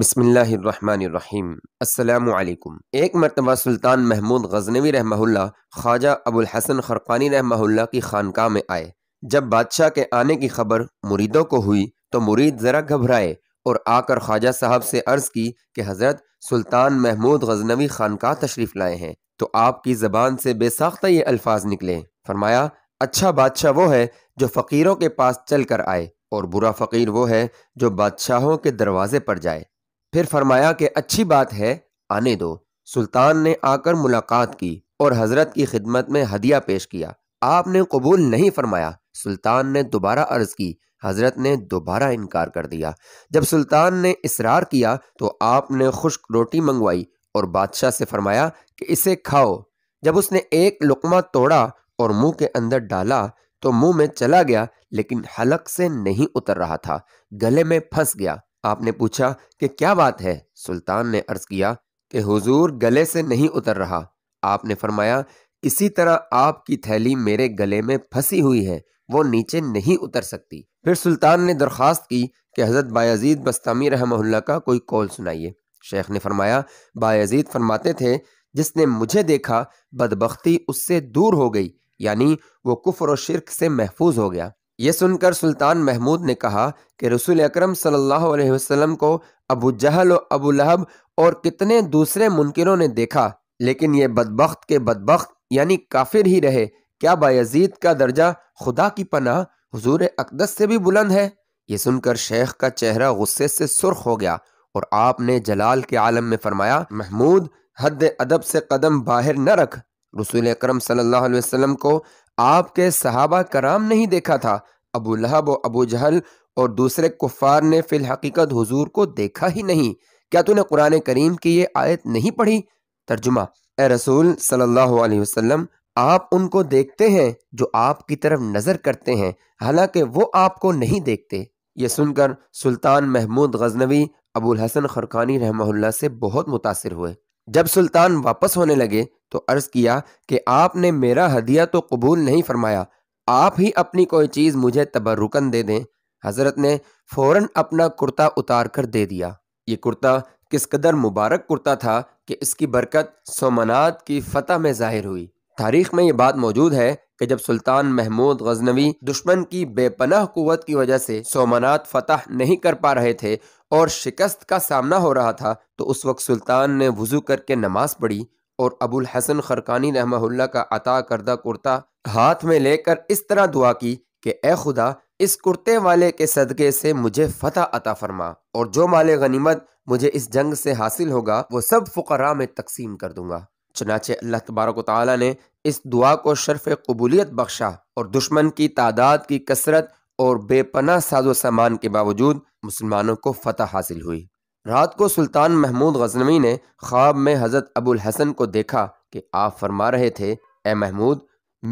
बसमीम् अल्लाम एक मरतबा सुल्तान महमूद गजनवी रहमहुल्ला ख्वाजा अबुल हसन खरकानी रहमहुल्ला की खानका में आए जब बादशाह के आने की खबर मुरीदों को हुई तो मुरीद ज़रा घबराए और आकर ख्वाजा साहब से अर्ज़ की कि हज़रत सुल्तान महमूद गजनवी खानका तशरीफ़ लाए हैं तो आपकी ज़बान से बेसाख्ता ये अल्फाज निकले फरमाया अच्छा बादशाह वो है जो फ़कीरों के पास चल कर आए और बुरा फ़कीर वो है जो बादशाहों के दरवाजे पर जाए फिर फरमाया कि अच्छी बात है आने दो सुल्तान ने आकर मुलाकात की और हजरत की खिदमत में हदिया पेश किया आपने कबूल नहीं फरमाया सुल्तान ने दोबारा अर्ज की हजरत ने दोबारा इनकार कर दिया जब सुल्तान ने इसरार किया तो आपने खुश्क रोटी मंगवाई और बादशाह से फरमाया कि इसे खाओ जब उसने एक लुकमा तोड़ा और मुंह के अंदर डाला तो मुंह में चला गया लेकिन हलक से नहीं उतर रहा था गले में फंस गया आपने पूछा कि क्या बात है सुल्तान ने अर्ज किया कि हुजूर गले से नहीं उतर रहा आपने फरमाया इसी तरह आपकी थैली मेरे गले में फंसी हुई है वो नीचे नहीं उतर सकती फिर सुल्तान ने दरख्वास्त की कि हज़रत बायजीद बस्तमी रहमहुल्ला का कोई कॉल सुनाइए शेख ने फरमाया बायजीद फरमाते थे जिसने मुझे देखा बदबख्ती उससे दूर हो गई यानी वो कुफर और शिरक से महफूज हो गया ये सुनकर सुल्तान महमूद ने कहा कि रसूल अकरम सल्लल्लाहु अलैहि वसल्लम को अबू जहल और अबू लहब और कितने दूसरे मुनकरों ने देखा लेकिन ये बदबخت के बदबخت यानी काफिर ही रहे क्या बायजीद का दर्जा खुदा की पनाह हुजूर अकदस से भी बुलंद है ये सुनकर शेख का चेहरा गुस्से से सुर्ख हो गया और आपने जलाल के आलम में फरमाया महमूद हद अदब से कदम बाहर न रख रसूल अक्रम सल्लल्लाहु अलैहि वसल्लम को आपके सहाबा कराम नहीं देखा था अबू लहब और अबू जहल और दूसरे कुफ़ार ने फिल हकीकत हुजूर को देखा ही नहीं क्या तूने कुरान करीम की ये आयत नहीं पढ़ी तर्जुमा ए रसूल सल्लल्लाहु अलैहि वसल्लम आप उनको देखते हैं जो आपकी तरफ नज़र करते हैं हालांकि वो आपको नहीं देखते ये सुनकर सुल्तान महमूद गजनवी अबुल हसन खरकानी रहमहुल्ला से बहुत मुतासर हुए जब सुल्तान वापस होने लगे तो अर्ज़ किया कि आपने मेरा हदिया तो कबूल नहीं फरमाया आप ही अपनी कोई चीज़ मुझे तबरुकन दे दें हज़रत ने फौरन अपना कुर्ता उतार कर दे दिया ये कुर्ता किस कदर मुबारक कुर्ता था कि इसकी बरकत सोमनाथ की फ़तह में ज़ाहिर हुई तारीख में ये बात मौजूद है कि जब सुल्तान महमूद गजनवी दुश्मन की बेपनाह कुत की वजह से सोमनाथ फतह नहीं कर पा रहे थे और शिकस्त का सामना हो रहा था तो उस वक्त सुल्तान ने वज़ू करके नमाज पढ़ी और अबुल हसन खरकानी रहमहुल्ला का अता करदा कुर्ता हाथ में लेकर इस तरह दुआ की कि ए खुदा इस कुर्ते वाले के सदक़े से मुझे फतह अता फरमा और जो माले गनीमत मुझे इस जंग से हासिल होगा वो सब फकर में तकसीम कर दूंगा चनाचे अल्लाह तबारक ताली ने इस दुआ को शर्फ कबूलियत बख्शा और दुश्मन की तादाद की कसरत और बेपना साजो सामान के बावजूद मुसलमानों को फतह हासिल हुई रात को सुल्तान महमूद गजनवी ने ख्वाब में हज़रत अबुल हसन को देखा कि आप फरमा रहे थे ए महमूद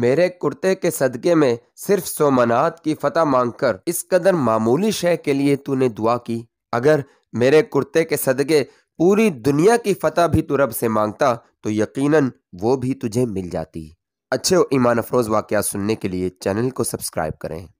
मेरे कुर्ते के सदक़े में सिर्फ सोमनाथ की फतह मांग कर इस कदर मामूली शय के लिए तूने दुआ की अगर मेरे कुर्ते के सदक़े पूरी दुनिया की फतह भी तू रब से मांगता तो यकीनन वो भी तुझे मिल जाती अच्छे और ईमान अफरोज़ वाक़ सुनने के लिए चैनल को सब्सक्राइब करें